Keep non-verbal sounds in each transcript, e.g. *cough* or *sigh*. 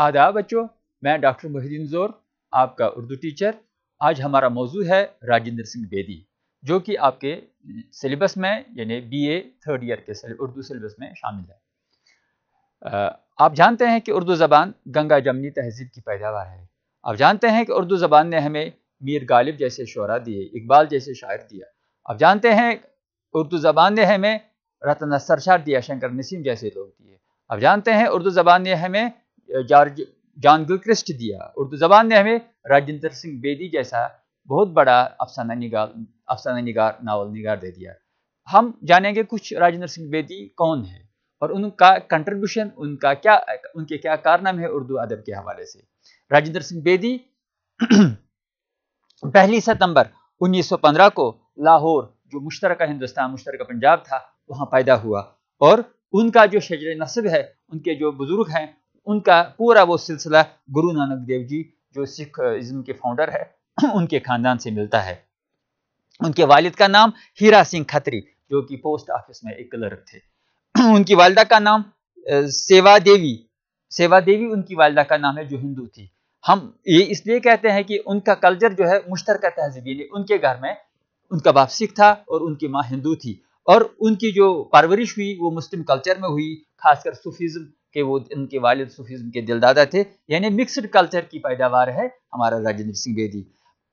आदाब बच्चों मैं डॉक्टर मोहिदीन जोर आपका उर्दू टीचर आज हमारा मौजू है राजेंद्र सिंह बेदी जो कि आपके सिलेबस में यानी बीए थर्ड ईयर के उर्दू सिलेबस में शामिल है आप जानते हैं कि उर्दू ज़बान गंगा जमनी तहजीब की पैदावार है आप जानते हैं कि उर्दू ज़बान ने हमें मीर गालिब जैसे शुरा दिए इकबाल जैसे शायर दिया आप जानते हैं उर्दू ज़बान ने हमें रतन सरशार दिया शंकर नसीम जैसे लोग दिए आप जानते हैं उर्दू ज़बान ने हमें जॉर्ज जॉन गिलक्रिस्ट दिया उर्दू ज़बान ने हमें राजेंद्र सिंह बेदी जैसा बहुत बड़ा अफसाना निगार अफसाना निगार नावल निगार दे दिया हम जानेंगे कुछ राजेंद्र सिंह बेदी कौन है और उनका कंट्रीब्यूशन उनका क्या उनके क्या कारनाम है उर्दू अदब के हवाले से राजेंद्र सिंह बेदी *clears throat* पहली सितंबर 1915 को लाहौर जो मुश्तर हिंदुस्तान मुश्तर पंजाब था वहाँ पैदा हुआ और उनका जो शजर नस्ब है उनके जो बुज़ुर्ग हैं उनका पूरा वो सिलसिला गुरु नानक देव जी जो सिख इज्म के फाउंडर है *clears throat* उनके ख़ानदान से मिलता है उनके वालिद का नाम हीरा सिंह खत्री जो कि पोस्ट ऑफिस में एक क्लर्क थे *clears throat* उनकी वालदा का नाम सेवा देवी सेवा देवी उनकी वालदा का नाम है जो हिंदू थी हम ये इसलिए कहते हैं कि उनका कल्चर जो है मुश्तर तहजीबी ने उनके घर में उनका बाप सिख था और उनकी माँ हिंदू थी और उनकी जो परवरिश हुई वो मुस्लिम कल्चर में हुई खासकर सूफीज्म कि वो उनके वालिद सूफीज़म के दिलदादा थे यानी मिक्सड कल्चर की पैदावार है हमारा राजेंद्र सिंह बेदी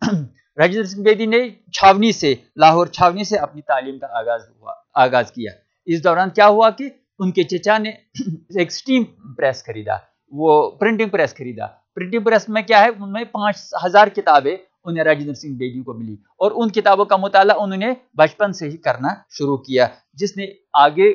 *clears throat* राजेंद्र सिंह बेदी ने छावनी से लाहौर छावनी से अपनी तालीम का आगाज हुआ आगाज किया इस दौरान क्या हुआ कि उनके चचा ने *clears throat* एक स्टीम प्रेस खरीदा वो प्रिंटिंग प्रेस खरीदा प्रिंटिंग प्रेस में क्या है उनमें पांच हज़ार किताबें उन्हें राजेंद्र सिंह बेदी को मिली और उन किताबों का मुताला उन्होंने बचपन से ही करना शुरू किया जिसने आगे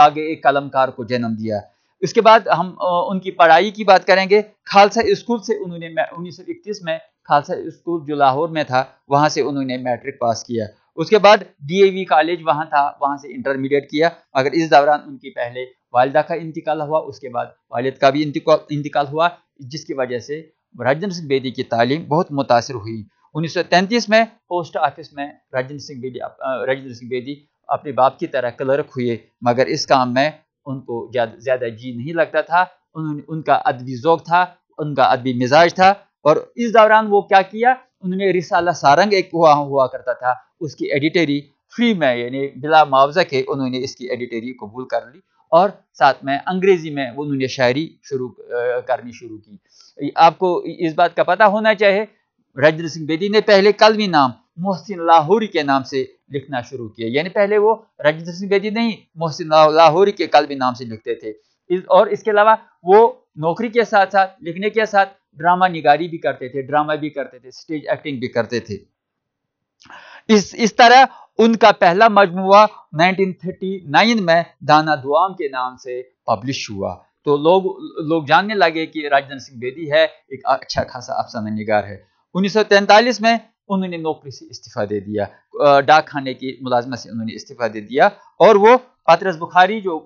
आगे एक कलमकार को जन्म दिया इसके बाद हम उनकी पढ़ाई की बात करेंगे खालसा स्कूल से उन्होंने उन्नीस सौ में खालसा स्कूल जो लाहौर में था वहाँ से उन्होंने मैट्रिक पास किया उसके बाद डीएवी कॉलेज वहाँ था वहाँ से इंटरमीडिएट किया अगर इस दौरान उनकी पहले वालदा का इंतकाल हुआ उसके बाद वालद का भी इंतकाल हुआ जिसकी वजह से राजेंद्र सिंह बेदी की तालीम बहुत मुतासर हुई 1933 में पोस्ट ऑफिस में राजेंद्र सिंह बेदी राजेंद्र सिंह बेदी अपने बाप की तरह क्लर्क हुए मगर इस काम में उनको ज़्यादा जी नहीं लगता था उन्होंने उनका अदबी जोक था उनका अदबी मिजाज था और इस दौरान वो क्या किया उन्होंने रिसाला सारंग एक हुआ हुआ करता था उसकी एडिटरी फ्री में यानी बिला मुआवजा के उन्होंने इसकी एडिटरी कबूल कर ली और साथ में अंग्रेज़ी में उन्होंने शायरी शुरू करनी शुरू की आपको इस बात का पता होना चाहिए राजेंद्र सिंह बेदी ने पहले कलवी नाम मोहसिन लाहौरी के नाम से लिखना शुरू किया यानी पहले वो राजेंद्र सिंह बेदी नहीं मोहसिन लाहौरी के कालबी नाम से लिखते थे इस और इसके अलावा वो नौकरी के साथ साथ लिखने के साथ ड्रामा निगारी भी करते थे ड्रामा भी करते थे स्टेज एक्टिंग भी करते थे इस इस तरह उनका पहला मजमुआ 1939 में दाना दुआम के नाम से पब्लिश हुआ तो लोग लोग जानने लगे कि राजेंद्र सिंह बेदी है एक अच्छा खासा अफसाना निगार है 1943 में उन्होंने नौकरी से इस्तीफा दे दिया डाक खाने की मुलाजमत से उन्होंने इस्तीफा दे दिया और वो पातरस बुखारी जो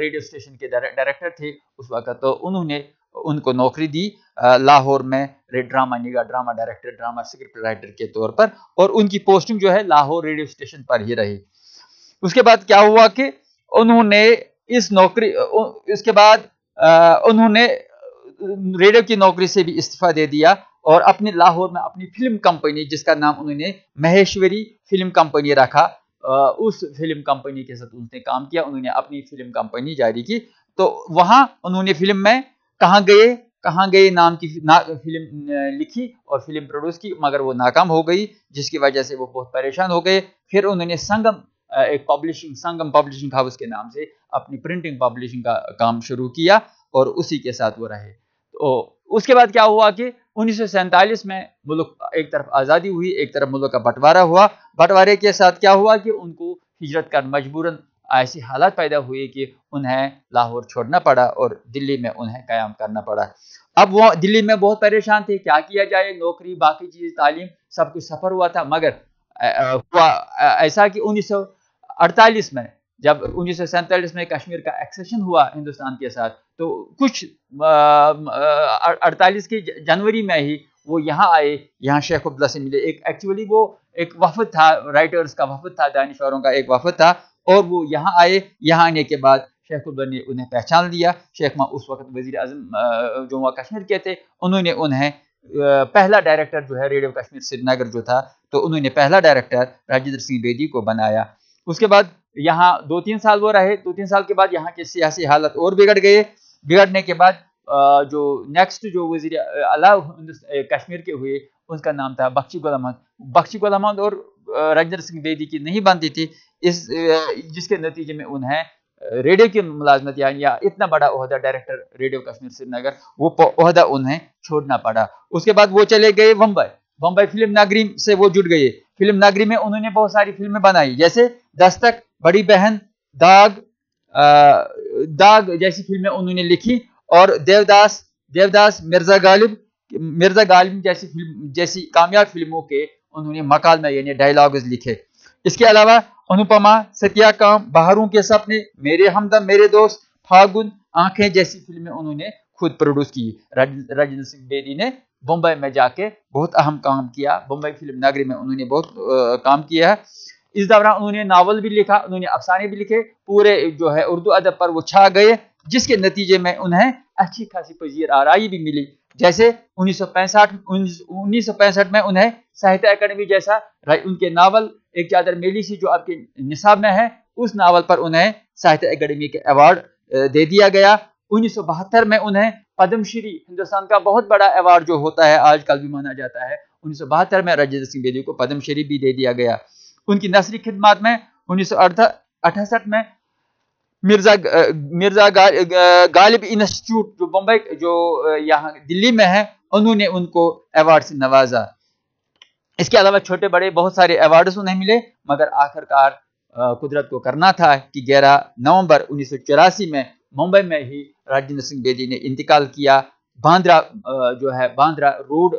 रेडियो स्टेशन के डायरेक्टर थे उस वक्त तो उन्होंने उनको नौकरी दी लाहौर में ड्रामा निगा drama director drama script writer के तौर पर और उनकी पोस्टिंग जो है लाहौर रेडियो स्टेशन पर ही रही उसके बाद क्या हुआ कि उन्होंने इस नौकरी उसके बाद उन्होंने रेडियो की नौकरी से भी इस्तीफा दे दिया और अपने लाहौर में अपनी फिल्म कंपनी जिसका नाम उन्होंने महेश्वरी फिल्म कंपनी रखा उस फिल्म कंपनी के साथ उन्होंने काम किया उन्होंने अपनी फिल्म कंपनी जारी की तो वहां उन्होंने फिल्म में कहा गए कहा गए नाम की ना, फिल्म लिखी और फिल्म प्रोड्यूस की मगर वो नाकाम हो गई जिसकी वजह से वो बहुत परेशान हो गए फिर उन्होंने संगम एक पब्लिशिंग संगम पब्लिशिंग हाउस के नाम से अपनी प्रिंटिंग पब्लिशिंग का काम शुरू किया और उसी के साथ वो रहे तो उसके बाद क्या हुआ कि उन्नीस में मुल्क एक तरफ आज़ादी हुई एक तरफ मुल्क का बंटवारा हुआ बंटवारे के साथ क्या हुआ कि उनको हिजरत कर मजबूरन ऐसी हालात पैदा हुई कि उन्हें लाहौर छोड़ना पड़ा और दिल्ली में उन्हें क्याम करना पड़ा अब वो दिल्ली में बहुत परेशान थे क्या किया जाए नौकरी बाकी चीज़ तालीम सब कुछ सफ़र हुआ था मगर हुआ ऐसा कि 1948 में जब उन्नीस सौ सैंतालीस में कश्मीर का एक्सेशन हुआ हिंदुस्तान के साथ तो कुछ अड़तालीस के जनवरी में ही वो यहाँ आए यहाँ शेख अब्दुल्ला से मिले एक एक्चुअली वो एक वफद था राइटर्स का वफद था दानश्वरों का एक वफद था और वो यहाँ आए यहाँ आने के बाद शेख अब्दुल्ला ने उन्हें पहचान लिया शेख माँ उस वक्त वजी अजम हुआ कश्मीर के थे उन्होंने उन्हें पहला डायरेक्टर जो है रेडियो कश्मीर श्रीनगर जो था तो उन्होंने पहला डायरेक्टर राजेंद्र सिंह बेदी को बनाया उसके बाद यहाँ दो तीन साल वो रहे दो तीन साल के बाद यहाँ की सियासी हालत और बिगड़ गए बिगड़ने के बाद जो नेक्स्ट जो वजीर अला कश्मीर के हुए उसका नाम था बख्शी गुल अहमद बख्शी गुल अहमद और रंजन सिंह बेदी की नहीं बनती थी इस जिसके नतीजे में उन्हें रेडियो की मुलाजमत या इतना बड़ा अहदा डायरेक्टर रेडियो कश्मीर श्रीनगर वो अहदा उन्हें छोड़ना पड़ा उसके बाद वो चले गए बम्बई बम्बई फिल्म नागरी से वो जुट गए फिल्म नागरी में उन्होंने बहुत सारी फिल्में बनाई जैसे दस्तक बड़ी बहन दाग आ, दाग जैसी फिल्में उन्होंने लिखी और देवदास देवदास मिर्जा गालिब मिर्जा गालिब जैसी फिल्म जैसी कामयाब फिल्मों के उन्होंने में यानी डायलॉग्स लिखे इसके अलावा अनुपमा सत्या काम बहारों के सपने मेरे हमदम मेरे दोस्त फागुन आंखें जैसी फिल्में उन्होंने खुद प्रोड्यूस की राजेंद्र सिंह बेदी ने मुंबई में जाके बहुत अहम काम किया मुंबई फिल्म नगरी में उन्होंने बहुत आ, काम किया है इस दौरान उन्होंने नावल भी लिखा उन्होंने अफसाने भी लिखे पूरे जो है उर्दू अदब पर वो छा गए जिसके नतीजे में उन्हें अच्छी खासी पजीर आरई भी मिली जैसे उन्नीस सौ पैंसठ उन्नीस सौ पैंसठ में उन्हें साहित्य अकेडमी जैसा उनके नावल एक चादर मेली सी जो आपके निसाब में है उस नावल पर उन्हें साहित्य अकेडमी के अवार्ड दे दिया गया उन्नीस में उन्हें पद्मश्री हिंदुस्तान का बहुत बड़ा अवार्ड जो होता है आजकल भी माना जाता है उन्नीस में राजेंद्र सिंह बेदी को पद्मश्री भी दे दिया गया उनकी नसरी खिदमत में उन्नीस सौ में मिर्जा मिर्जा गालिब इंस्टीट्यूट जो बम्बई जो यहाँ दिल्ली में है उन्होंने उनको अवार्ड से नवाजा इसके अलावा छोटे बड़े बहुत सारे अवार्ड्स उन्हें मिले मगर आखिरकार कुदरत को करना था कि 11 नवंबर उन्नीस में मुंबई में ही राजेंद्र सिंह बेदी ने इंतकाल किया बांद्रा जो है बांद्रा रोड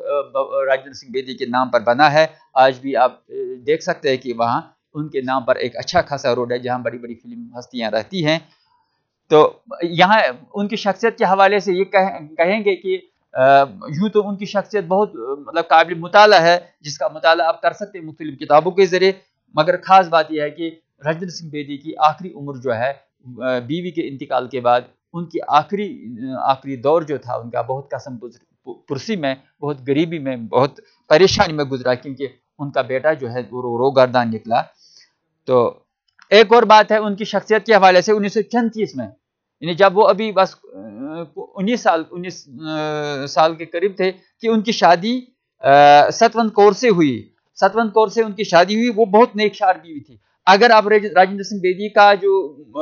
राजेंद्र सिंह बेदी के नाम पर बना है आज भी आप देख सकते हैं कि वहाँ उनके नाम पर एक अच्छा खासा रोड है जहाँ बड़ी बड़ी फिल्म हस्तियाँ रहती हैं तो यहाँ उनकी शख्सियत के हवाले से ये कह, कहेंगे कि यूँ तो उनकी शख्सियत बहुत मतलब काबिल मुताल है जिसका मुताल आप कर सकते हैं मुख्तलिफ किताबों के ज़रिए मगर ख़ास बात यह है कि राजेंद्र सिंह बेदी की आखिरी उम्र जो है बीवी के इंतकाल के बाद उनकी आखिरी आखिरी दौर जो था उनका बहुत कसम पुरसी में बहुत गरीबी में बहुत परेशानी में गुजरा क्योंकि उनका बेटा जो है वो रो गर्दा निकला तो एक और बात है उनकी शख्सियत के हवाले से उन्नीस में यानी जब वो अभी बस उन्नीस साल उन्नीस साल के करीब थे कि उनकी शादी सतवंत कौर से हुई सतवंत कौर से उनकी शादी हुई वो बहुत नेकशार बीवी थी अगर आप राजेंद्र सिंह बेदी का जो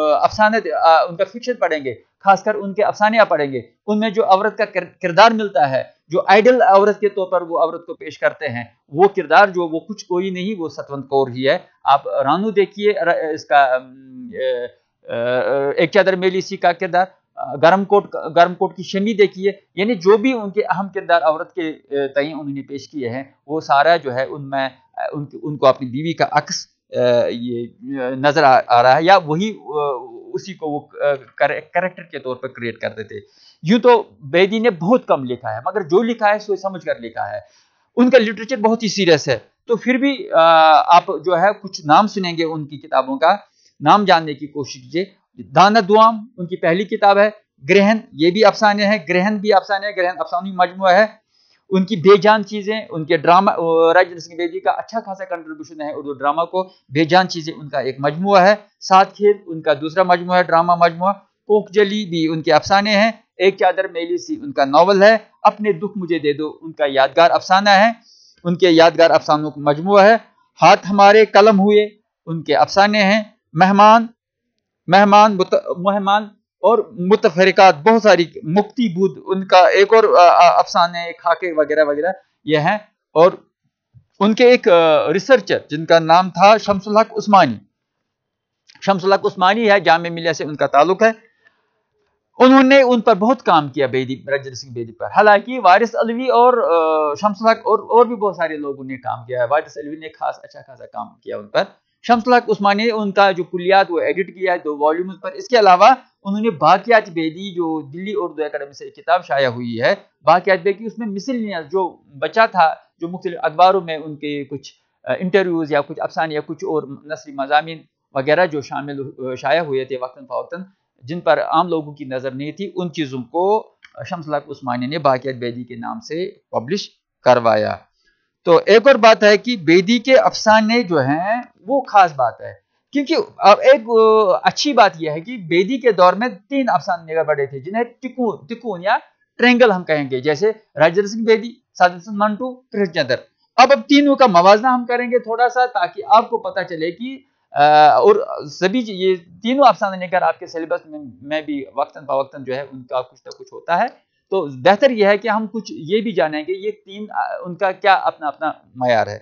अफसाना उनका फिक्शन पढ़ेंगे खासकर उनके अफसाने पढ़ेंगे उनमें जो औरत का किरदार मिलता है जो आइडल औरत के तौर पर वो औरत को पेश करते हैं वो किरदार जो वो कुछ कोई नहीं वो सतवंत कौर ही है आप रानू देखिए इसका एक चादर मेली सी का किरदार गर्म कोट गर्म कोट की शमी देखिए यानी जो भी उनके अहम किरदार औरत के तय उन्होंने पेश किए हैं वो सारा जो है उनमें उन, उनको अपनी बीवी का अक्स ये नजर आ रहा है या वही उसी को वो करेक्टर के तौर पर क्रिएट करते थे यूं तो बेदी ने बहुत कम लिखा है मगर जो लिखा है सो समझ कर लिखा है उनका लिटरेचर बहुत ही सीरियस है तो फिर भी आप जो है कुछ नाम सुनेंगे उनकी किताबों का नाम जानने की कोशिश कीजिए दाना दुआम उनकी पहली किताब है ग्रहण ये भी अफसाने हैं ग्रहण भी अफसाने ग्रहण अफसानी मजमु है उनकी बेजान चीज़ें उनके ड्रामा राजेंद्र सिंह बेदी का अच्छा खासा कंट्रीब्यूशन है उर्दू ड्रामा को बेजान चीज़ें उनका एक मजमु है सात खेल उनका दूसरा मजमु है ड्रामा मजमू कोकजली भी उनके अफसाने हैं एक चादर मेली सी उनका नावल है अपने दुख मुझे दे दो उनका यादगार अफसाना है उनके यादगार अफसानों का मजमु है हाथ हमारे कलम हुए उनके अफसाने हैं मेहमान मेहमान मेहमान और मुतफरक़ात बहुत सारी मुक्ति बुद्ध उनका एक और अफसाने खाके वगैरह वगैरह यह है और उनके एक रिसर्चर जिनका नाम था शमसुल हक उस्मानी शमसुल हक उस्मानी है जाम मिलिया से उनका ताल्लुक है उन्होंने उन पर बहुत काम किया बेदी रजर सिंह बेदी पर हालांकि वारिस अलवी और शमसुल हक और और भी बहुत सारे लोगों ने काम किया है वारिस अलवी ने खास अच्छा खासा काम किया उन पर शमसलाक उस्मानी उनका जो कुलियात वो एडिट किया है दो वॉल्यूम पर इसके अलावा उन्होंने बाकियात बेदी जो दिल्ली उर्दू अकेडमी से एक किताब शाया हुई है बाकियात बेदी उसमें मिसिल जो बचा था जो मुख्तलि अखबारों में उनके कुछ इंटरव्यूज़ या कुछ अफसान या कुछ और नसरी मजामी वगैरह जो शामिल शाया हुए थे वक्ता फ़ौता जिन पर आम लोगों की नज़र नहीं थी उन चीज़ों को शमसलाक उस्मानी ने बाकियात बेदी के नाम से पब्लिश करवाया तो एक और बात है कि बेदी के अफसाने जो हैं वो खास बात है क्योंकि अब एक अच्छी बात यह है कि बेदी के दौर में तीन अफसाने बड़े थे जिन्हें टिकून टिकून या ट्रेंगल हम कहेंगे जैसे राजेंद्र सिंह बेदी साधन सिंह मंटू कृष्णचंद्र अब अब तीनों का मवाजना हम करेंगे थोड़ा सा ताकि आपको पता चले कि आ, और सभी ये तीनों अफसाने लेकर आपके सिलेबस में, में भी वक्ता फवक्ता जो है उनका कुछ ना कुछ होता है तो बेहतर यह है कि हम कुछ ये भी जाने कि ये तीन उनका क्या अपना अपना मैार है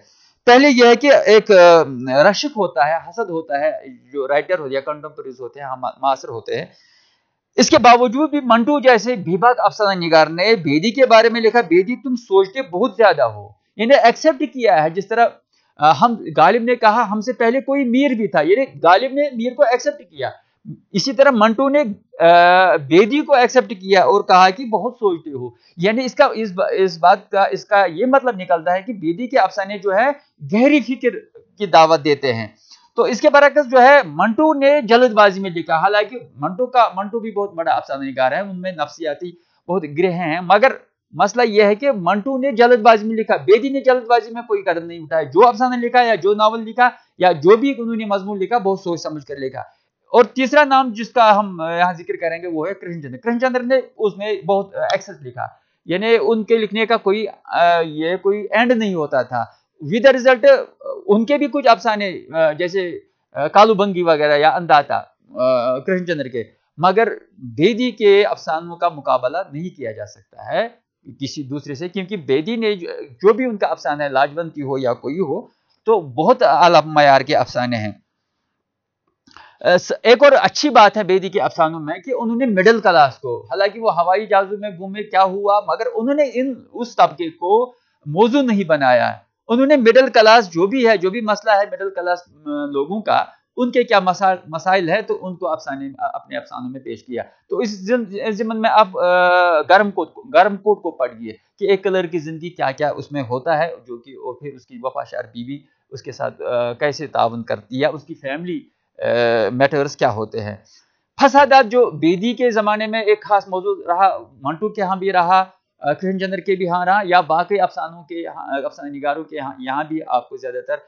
पहले यह है कि एक रशिक होता है हसद होता है जो राइटर हो या कंटेम्प्रेरीज होते हैं हम मासर होते हैं इसके बावजूद भी मंटू जैसे विभाग अफसाना निगार ने बेदी के बारे में लिखा बेदी तुम सोचते बहुत ज्यादा हो इन्हें एक्सेप्ट किया है जिस तरह हम गालिब ने कहा हमसे पहले कोई मीर भी था यानी गालिब ने मीर को एक्सेप्ट किया इसी तरह मंटू ने बेदी को एक्सेप्ट किया और कहा कि बहुत सोचते हो यानी इसका इस इस बात का इसका ये मतलब निकलता है कि बेदी के अफसाने जो है गहरी फिक्र की दावत देते हैं तो इसके बरकस जो है मंटू ने जल्दबाजी में लिखा हालांकि मंटू का मंटू भी बहुत बड़ा अफसानेकार है उनमें नफसियाती बहुत ग्रह हैं मगर मसला यह है कि मंटू ने जल्दबाजी में लिखा बेदी ने जल्दबाजी में कोई कदम नहीं उठाया जो अफसाना लिखा या जो नावल लिखा या जो भी उन्होंने मजमून लिखा बहुत सोच समझ कर लिखा और तीसरा नाम जिसका हम यहाँ जिक्र करेंगे वो है कृष्णचंद्र कृष्णचंद्र ने उसने बहुत एक्सेस लिखा यानी उनके लिखने का कोई ये कोई एंड नहीं होता था विद रिजल्ट उनके भी कुछ अफसाने जैसे कालूबंगी वगैरह या अंदाता कृष्णचंद्र के मगर बेदी के अफसानों का मुकाबला नहीं किया जा सकता है किसी दूसरे से क्योंकि बेदी ने जो भी उनका अफसाना है लाजवंती हो या कोई हो तो बहुत आला मैार के अफसाने हैं एक और अच्छी बात है बेदी के अफसानों में कि उन्होंने मिडिल क्लास को हालांकि वो हवाई जहाजों में घूमे क्या हुआ मगर उन्होंने इन उस तबके को मौजू नहीं बनाया है उन्होंने मिडिल क्लास जो भी है जो भी मसला है मिडिल क्लास लोगों का उनके क्या मसा मसाइल है तो उनको अफसाने अपने अफसानों में पेश किया तो इस जिमन में आप गर्म कोट को गर्म कोट को पढ़िए कि एक कलर की ज़िंदगी क्या क्या उसमें होता है जो कि और फिर उसकी वफाशार बीवी उसके साथ कैसे ताउन करती है उसकी फैमिली मैटर्स क्या होते हैं फसादात जो बेदी के ज़माने में एक खास मौजूद रहा मंटू के यहाँ भी रहा कृष्ण चंद्र के भी यहाँ रहा या बाकी अफसानों के यहाँ अफसाना निगारों के यहाँ यहाँ भी आपको ज़्यादातर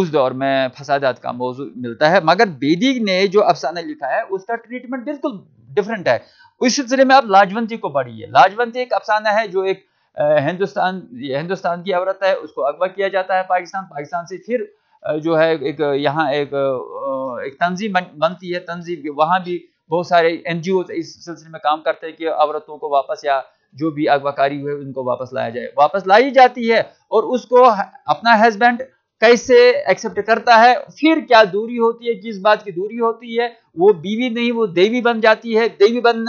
उस दौर में फसादात का मौजूद मिलता है मगर बेदी ने जो अफसाना लिखा है उसका ट्रीटमेंट बिल्कुल डिफरेंट है उस सिलसिले में आप लाजवंती को पढ़िए लाजवंती एक अफसाना है जो एक हिंदुस्तान हिंदुस्तान की औरत है उसको अगवा किया जाता है पाकिस्तान पाकिस्तान से फिर जो है एक यहाँ एक एक तंजीम बनती है तंजीम वहाँ भी बहुत सारे एन इस सिलसिले में काम करते हैं कि औरतों को वापस या जो भी अगवाकारी हुए उनको वापस लाया जाए वापस लाई जाती है और उसको अपना हस्बैंड कैसे एक्सेप्ट करता है फिर क्या दूरी होती है किस बात की दूरी होती है वो बीवी नहीं वो देवी बन जाती है देवी बन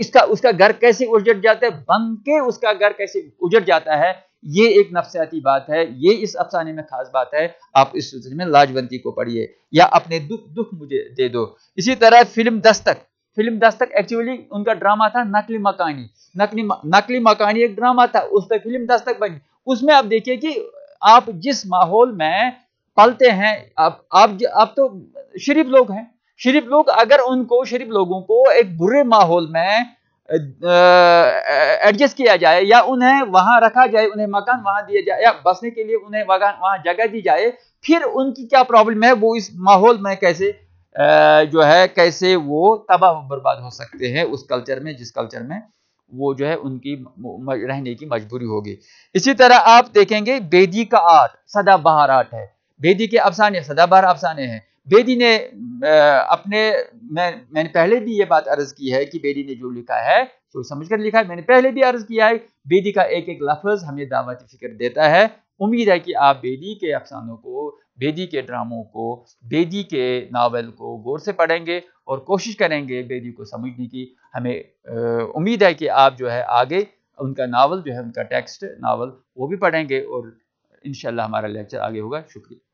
इसका उसका घर कैसे उजड़ जाता है बन के उसका घर कैसे उजड़ जाता है ये एक नफसियाती बात है ये इस अफसाने में खास बात है आप इस सिलसिले में लाजवंती को पढ़िए या अपने दुख दुख मुझे दे दो इसी तरह फिल्म दस्तक फिल्म दस्तक एक्चुअली उनका ड्रामा था नकली मकानी नकली नकली मकानी एक ड्रामा था उस पर फिल्म दस्तक बनी उसमें आप देखिए कि आप जिस माहौल में पलते हैं आप आप आप तो शरीफ लोग हैं शरीफ लोग अगर उनको शरीफ लोगों को एक बुरे माहौल में एडजस्ट किया जाए या उन्हें वहां रखा जाए उन्हें मकान वहां दिया जाए या बसने के लिए उन्हें वहां जगह दी जाए फिर उनकी क्या प्रॉब्लम है वो इस माहौल में कैसे जो है कैसे वो तबाह बर्बाद हो सकते हैं उस कल्चर में जिस कल्चर में वो जो है उनकी रहने की मजबूरी होगी इसी तरह आप देखेंगे बेदी का आर्ट सदाबहार आर्ट है बेदी के अफसाने सदाबहार अफसाने हैं बेदी ने अपने मैं मैंने पहले भी ये बात अर्ज की है कि बेदी ने जो लिखा है तो समझ कर लिखा है मैंने पहले भी अर्ज किया है बेदी का एक एक लफज हमें दावत फिक्र देता है उम्मीद है कि आप बेदी के अफसानों को बेदी के ड्रामों को बेदी के नावल को गौर से पढ़ेंगे और कोशिश करेंगे बेदी को समझने की हमें उम्मीद है कि आप जो है आगे उनका नावल जो है उनका टेक्स्ट नावल वो भी पढ़ेंगे और इन हमारा लेक्चर आगे होगा शुक्रिया